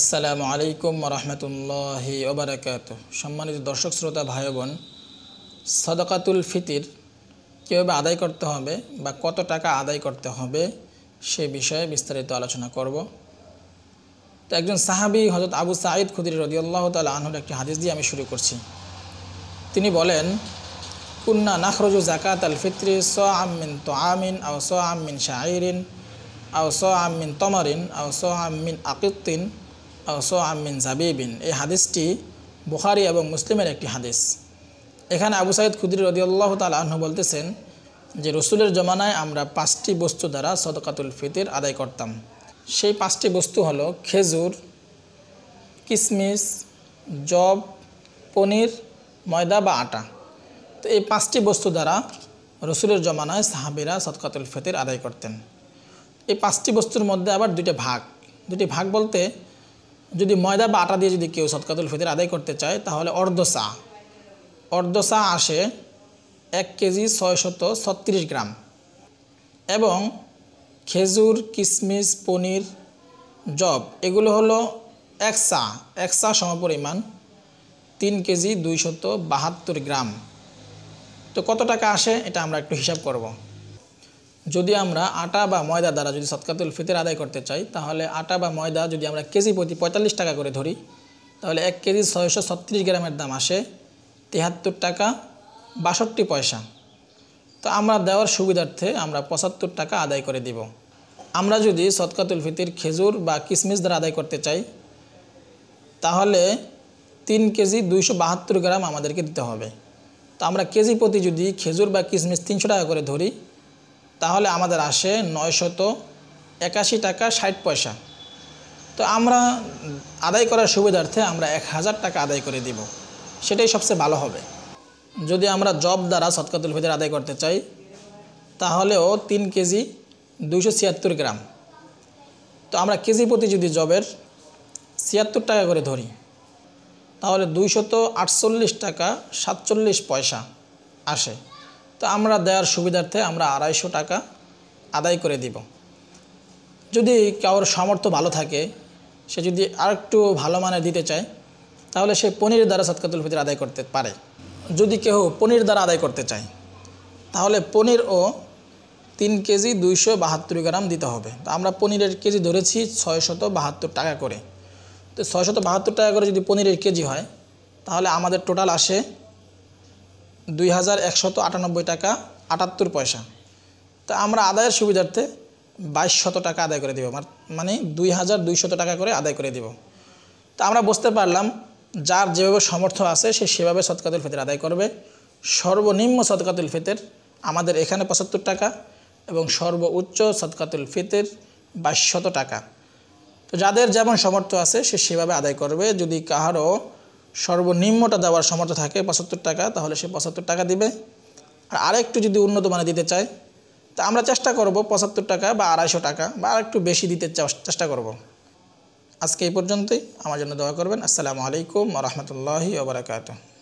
আসসালামু আলাইকুম রহমতুল্লাহি ওবরাকাত সম্মানিত দর্শক শ্রোতা ভাই বোন সদকাতুল ফিতির কীভাবে আদায় করতে হবে বা কত টাকা আদায় করতে হবে সে বিষয়ে বিস্তারিত আলোচনা করব তো একজন সাহাবি হজরত আবু সাঈদ খুদির রদিয়াল্লাহ তাল আহ একটি হাদিস দিয়ে আমি শুরু করছি তিনি বলেন কুন্না নাখরজু জাকাত আল ফিতরি স আমিন তো আমিন আও স আমিন শাহরিন আও স আমিন তমারিন আও স আমিন আকিউদ্দিন সো আমিন জাবিবিন এই হাদিসটি বুখারি এবং মুসলিমের একটি হাদিস এখানে আবু সাইদ খুদির রদিউল্লাহ তাল আহ্ন বলতেছেন যে রসুলের জমানায় আমরা পাঁচটি বস্তু দ্বারা সদকাতুল ফিতির আদায় করতাম সেই পাঁচটি বস্তু হলো খেজুর কিশমিশ জব পনির ময়দা বা আটা তো এই পাঁচটি বস্তু দ্বারা রসুলের জমানায় সাহাবিরা সদকাতুল ফিতির আদায় করতেন এই পাঁচটি বস্তুর মধ্যে আবার দুটি ভাগ দুটি ভাগ বলতে যদি ময়দা বা আটা দিয়ে যদি কেউ সৎকাতুল ফিতর আদায় করতে চায় তাহলে অর্ধ চা অর্ধ চা আসে এক কেজি ছয়শত ছত্রিশ গ্রাম এবং খেজুর কিশমিশ পনির জব এগুলো হলো এক চা এক চা সমপরিমাণ তিন কেজি দুইশত বাহাত্তর গ্রাম তো কত টাকা আসে এটা আমরা একটু হিসাব করব যদি আমরা আটা বা ময়দা দ্বারা যদি সৎকাতুল ফিতের আদায় করতে চাই তাহলে আটা বা ময়দা যদি আমরা কেজি প্রতি পঁয়তাল্লিশ টাকা করে ধরি তাহলে এক কেজি ছয়শো ছত্রিশ গ্রামের দাম আসে তেহাত্তর টাকা বাষট্টি পয়সা তো আমরা দেওয়ার সুবিধার্থে আমরা পঁচাত্তর টাকা আদায় করে দিব আমরা যদি সৎকাতুল ফিতির খেজুর বা কিসমিস দ্বারা আদায় করতে চাই তাহলে তিন কেজি দুইশো বাহাত্তর গ্রাম আমাদেরকে দিতে হবে তো আমরা কেজি প্রতি যদি খেজুর বা কিসমিস তিনশো টাকা করে ধরি তাহলে আমাদের আসে নয়শত একাশি টাকা ষাট পয়সা তো আমরা আদায় করার সুবিধার্থে আমরা এক হাজার টাকা আদায় করে দিব সেটাই সবচেয়ে ভালো হবে যদি আমরা জব দ্বারা সৎকাতুল ফিতর আদায় করতে চাই তাহলেও তিন কেজি দুইশো ছিয়াত্তর গ্রাম তো আমরা কেজি প্রতি যদি জবের ছিয়াত্তর টাকা করে ধরি তাহলে দুইশত আটচল্লিশ টাকা সাতচল্লিশ পয়সা আসে তো আমরা দেওয়ার সুবিধার্থে আমরা আড়াইশো টাকা আদায় করে দিব যদি কেউর সামর্থ্য ভালো থাকে সে যদি আর একটু ভালো মানের দিতে চায় তাহলে সে পনির দ্বারা সৎকাতুল ফিতর আদায় করতে পারে যদি কেউ পনির দ্বারা আদায় করতে চায় তাহলে পনির ও তিন কেজি দুইশো বাহাত্তর গ্রাম দিতে হবে তো আমরা পনিরের কেজি ধরেছি ছয়শত বাহাত্তর টাকা করে তো ছয়শত বাহাত্তর টাকা করে যদি পনিরের কেজি হয় তাহলে আমাদের টোটাল আসে দুই হাজার একশত আটানব্বই টাকা আটাত্তর পয়সা তো আমরা আদায়ের সুবিধার্থে বাইশ শত টাকা আদায় করে দেব মানে দুই হাজার দুইশত টাকা করে আদায় করে দেব তো আমরা বুঝতে পারলাম যার যেভাবে সমর্থ আছে সে সেভাবে সৎকাতুল ফেতের আদায় করবে সর্বনিম্ন সৎকাতুল ফেতের আমাদের এখানে পঁচাত্তর টাকা এবং সর্বোচ্চ সৎকাতুল বাইশ শত টাকা তো যাদের যেমন সমর্থ আছে সে সেভাবে আদায় করবে যদি কাহারও সর্বনিম্নটা দেওয়ার সমর্থ থাকে পঁচাত্তর টাকা তাহলে সে পঁচাত্তর টাকা দিবে আর আরেকটু যদি উন্নত মানে দিতে চায় তা আমরা চেষ্টা করব পঁচাত্তর টাকা বা আড়াইশো টাকা বা আরেকটু বেশি দিতে চেষ্টা করব আজকে এই পর্যন্তই আমার জন্য দোয়া করবেন আসসালামু আলাইকুম রহমতুল্লাহি ওবরাকাতু